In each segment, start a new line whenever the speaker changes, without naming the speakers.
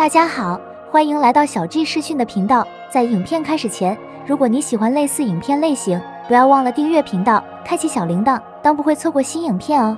大家好，欢迎来到小 G 视讯的频道。在影片开始前，如果你喜欢类似影片类型，不要忘了订阅频道，开启小铃铛，当不会错过新影片哦。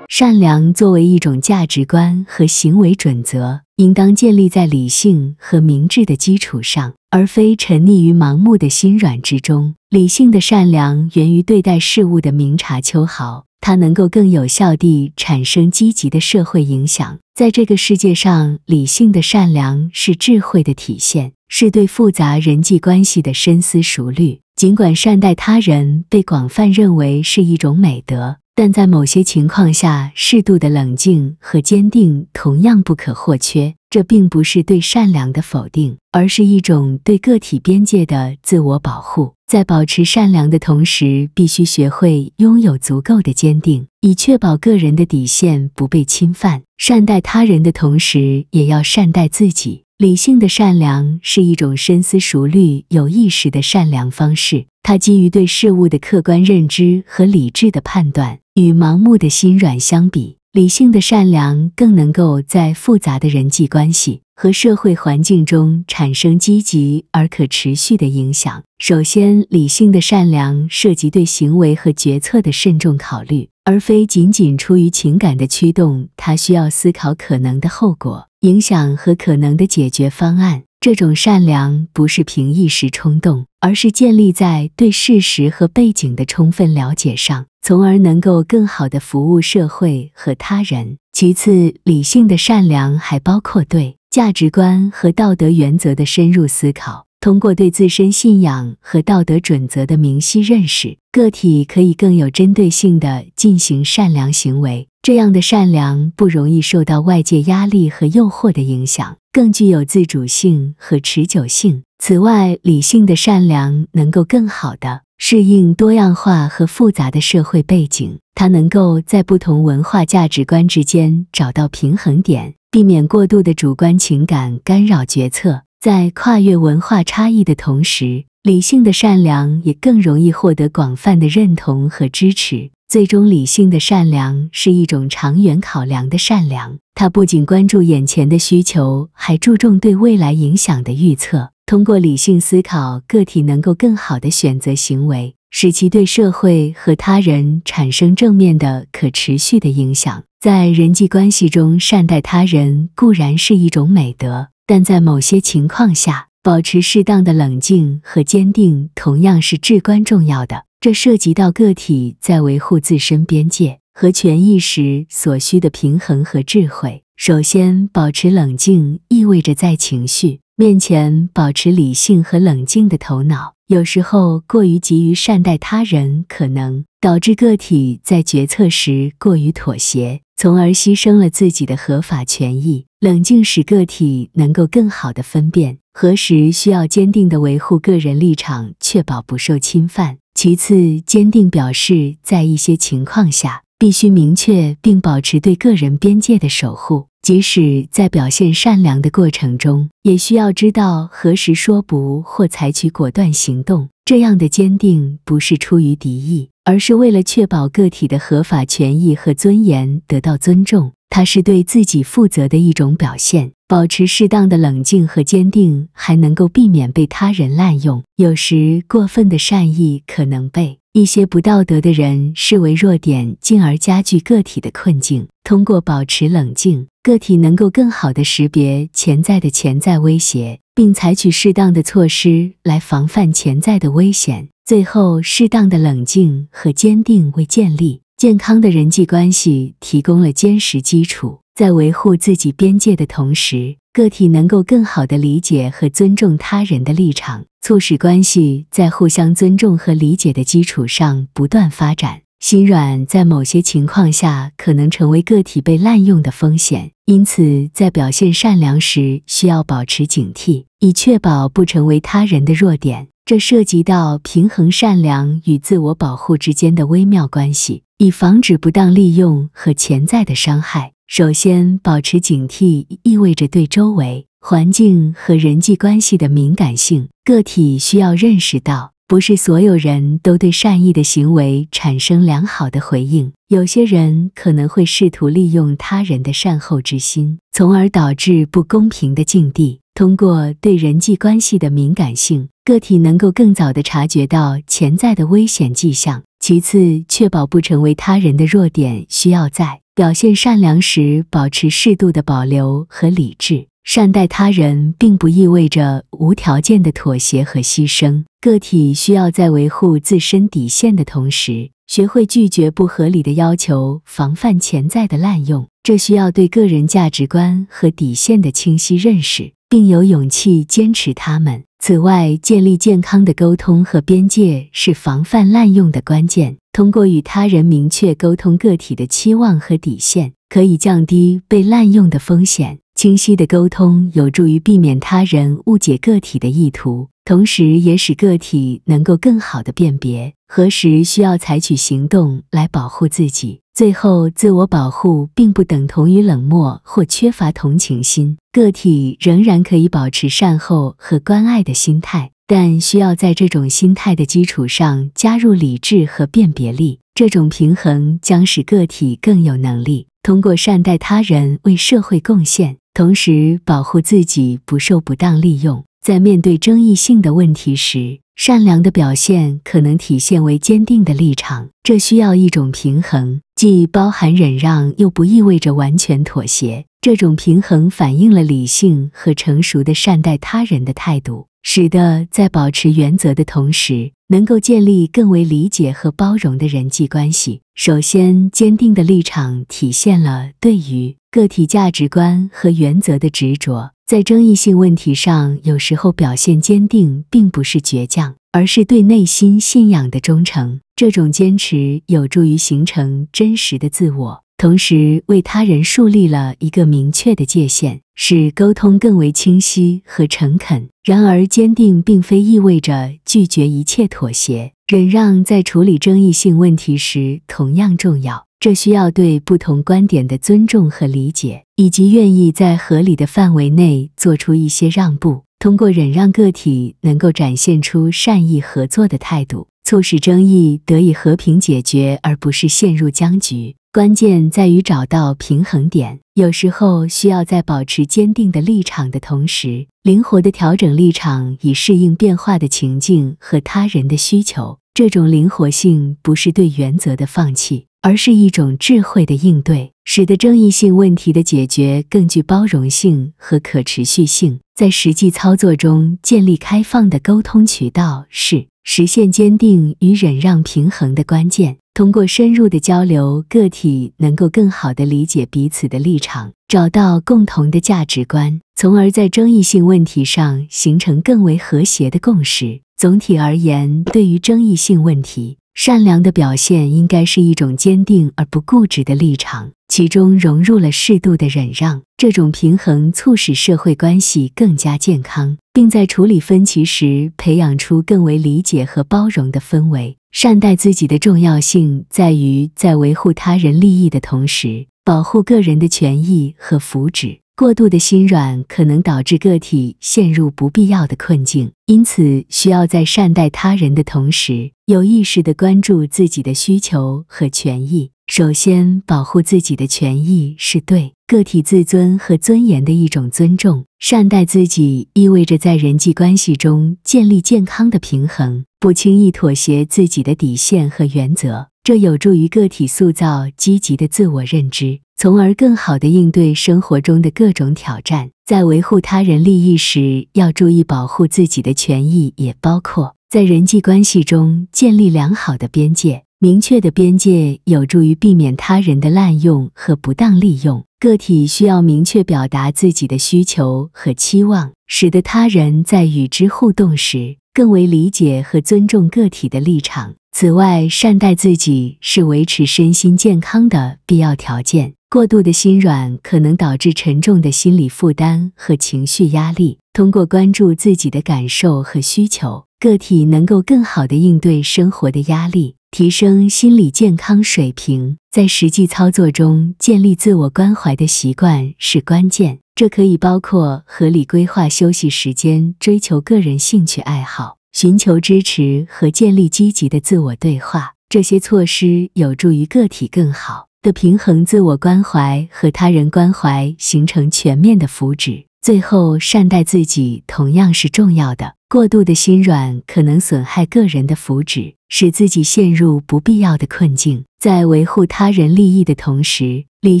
善良作为一种价值观和行为准则，应当建立在理性和明智的基础上。而非沉溺于盲目的心软之中，理性的善良源于对待事物的明察秋毫，它能够更有效地产生积极的社会影响。在这个世界上，理性的善良是智慧的体现，是对复杂人际关系的深思熟虑。尽管善待他人被广泛认为是一种美德，但在某些情况下，适度的冷静和坚定同样不可或缺。这并不是对善良的否定，而是一种对个体边界的自我保护。在保持善良的同时，必须学会拥有足够的坚定，以确保个人的底线不被侵犯。善待他人的同时，也要善待自己。理性的善良是一种深思熟虑、有意识的善良方式，它基于对事物的客观认知和理智的判断，与盲目的心软相比。理性的善良更能够在复杂的人际关系和社会环境中产生积极而可持续的影响。首先，理性的善良涉及对行为和决策的慎重考虑，而非仅仅出于情感的驱动。它需要思考可能的后果、影响和可能的解决方案。这种善良不是凭一时冲动，而是建立在对事实和背景的充分了解上。从而能够更好的服务社会和他人。其次，理性的善良还包括对价值观和道德原则的深入思考。通过对自身信仰和道德准则的明晰认识，个体可以更有针对性的进行善良行为。这样的善良不容易受到外界压力和诱惑的影响，更具有自主性和持久性。此外，理性的善良能够更好的。适应多样化和复杂的社会背景，它能够在不同文化价值观之间找到平衡点，避免过度的主观情感干扰决策。在跨越文化差异的同时，理性的善良也更容易获得广泛的认同和支持。最终，理性的善良是一种长远考量的善良。它不仅关注眼前的需求，还注重对未来影响的预测。通过理性思考，个体能够更好地选择行为，使其对社会和他人产生正面的、可持续的影响。在人际关系中，善待他人固然是一种美德，但在某些情况下，保持适当的冷静和坚定同样是至关重要的。这涉及到个体在维护自身边界和权益时所需的平衡和智慧。首先，保持冷静意味着在情绪面前保持理性和冷静的头脑。有时候，过于急于善待他人，可能导致个体在决策时过于妥协，从而牺牲了自己的合法权益。冷静使个体能够更好地分辨何时需要坚定地维护个人立场，确保不受侵犯。其次，坚定表示，在一些情况下，必须明确并保持对个人边界的守护，即使在表现善良的过程中，也需要知道何时说不或采取果断行动。这样的坚定不是出于敌意，而是为了确保个体的合法权益和尊严得到尊重。它是对自己负责的一种表现。保持适当的冷静和坚定，还能够避免被他人滥用。有时，过分的善意可能被一些不道德的人视为弱点，进而加剧个体的困境。通过保持冷静，个体能够更好的识别潜在的潜在威胁，并采取适当的措施来防范潜在的危险。最后，适当的冷静和坚定为建立健康的人际关系提供了坚实基础。在维护自己边界的同时，个体能够更好地理解和尊重他人的立场，促使关系在互相尊重和理解的基础上不断发展。心软在某些情况下可能成为个体被滥用的风险，因此在表现善良时需要保持警惕，以确保不成为他人的弱点。这涉及到平衡善良与自我保护之间的微妙关系，以防止不当利用和潜在的伤害。首先，保持警惕意味着对周围环境和人际关系的敏感性。个体需要认识到，不是所有人都对善意的行为产生良好的回应。有些人可能会试图利用他人的善后之心，从而导致不公平的境地。通过对人际关系的敏感性，个体能够更早地察觉到潜在的危险迹象。其次，确保不成为他人的弱点，需要在。表现善良时，保持适度的保留和理智。善待他人并不意味着无条件的妥协和牺牲。个体需要在维护自身底线的同时，学会拒绝不合理的要求，防范潜在的滥用。这需要对个人价值观和底线的清晰认识，并有勇气坚持他们。此外，建立健康的沟通和边界是防范滥用的关键。通过与他人明确沟通个体的期望和底线，可以降低被滥用的风险。清晰的沟通有助于避免他人误解个体的意图，同时也使个体能够更好的辨别何时需要采取行动来保护自己。最后，自我保护并不等同于冷漠或缺乏同情心，个体仍然可以保持善后和关爱的心态。但需要在这种心态的基础上加入理智和辨别力，这种平衡将使个体更有能力通过善待他人为社会贡献，同时保护自己不受不当利用。在面对争议性的问题时，善良的表现可能体现为坚定的立场，这需要一种平衡，既包含忍让，又不意味着完全妥协。这种平衡反映了理性和成熟的善待他人的态度，使得在保持原则的同时，能够建立更为理解和包容的人际关系。首先，坚定的立场体现了对于个体价值观和原则的执着。在争议性问题上，有时候表现坚定并不是倔强。而是对内心信仰的忠诚，这种坚持有助于形成真实的自我，同时为他人树立了一个明确的界限，使沟通更为清晰和诚恳。然而，坚定并非意味着拒绝一切妥协、忍让，在处理争议性问题时同样重要。这需要对不同观点的尊重和理解，以及愿意在合理的范围内做出一些让步。通过忍让，个体能够展现出善意合作的态度，促使争议得以和平解决，而不是陷入僵局。关键在于找到平衡点，有时候需要在保持坚定的立场的同时，灵活地调整立场，以适应变化的情境和他人的需求。这种灵活性不是对原则的放弃。而是一种智慧的应对，使得争议性问题的解决更具包容性和可持续性。在实际操作中，建立开放的沟通渠道是实现坚定与忍让平衡的关键。通过深入的交流，个体能够更好地理解彼此的立场，找到共同的价值观，从而在争议性问题上形成更为和谐的共识。总体而言，对于争议性问题，善良的表现应该是一种坚定而不固执的立场，其中融入了适度的忍让。这种平衡促使社会关系更加健康，并在处理分歧时培养出更为理解和包容的氛围。善待自己的重要性在于，在维护他人利益的同时，保护个人的权益和福祉。过度的心软可能导致个体陷入不必要的困境，因此需要在善待他人的同时，有意识地关注自己的需求和权益。首先，保护自己的权益是对个体自尊和尊严的一种尊重。善待自己意味着在人际关系中建立健康的平衡，不轻易妥协自己的底线和原则。这有助于个体塑造积极的自我认知。从而更好地应对生活中的各种挑战。在维护他人利益时，要注意保护自己的权益，也包括在人际关系中建立良好的边界。明确的边界有助于避免他人的滥用和不当利用。个体需要明确表达自己的需求和期望，使得他人在与之互动时。更为理解和尊重个体的立场。此外，善待自己是维持身心健康的必要条件。过度的心软可能导致沉重的心理负担和情绪压力。通过关注自己的感受和需求，个体能够更好地应对生活的压力，提升心理健康水平。在实际操作中，建立自我关怀的习惯是关键。这可以包括合理规划休息时间、追求个人兴趣爱好、寻求支持和建立积极的自我对话。这些措施有助于个体更好的平衡自我关怀和他人关怀，形成全面的福祉。最后，善待自己同样是重要的。过度的心软可能损害个人的福祉，使自己陷入不必要的困境。在维护他人利益的同时，理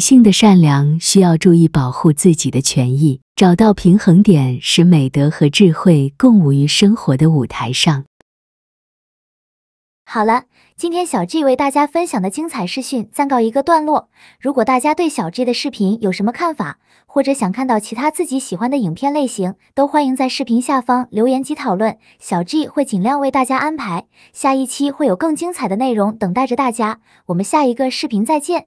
性的善良需要注意保护自己的权益，找到平衡点，使美德和智慧共舞于生活的舞台上。好了，今天小 G 为大家分享的精彩视讯暂告一个段落。如果大家对小 G 的视频有什么看法，或者想看到其他自己喜欢的影片类型，都欢迎在视频下方留言及讨论。小 G 会尽量为大家安排，下一期会有更精彩的内容等待着大家。我们下一个视频再见。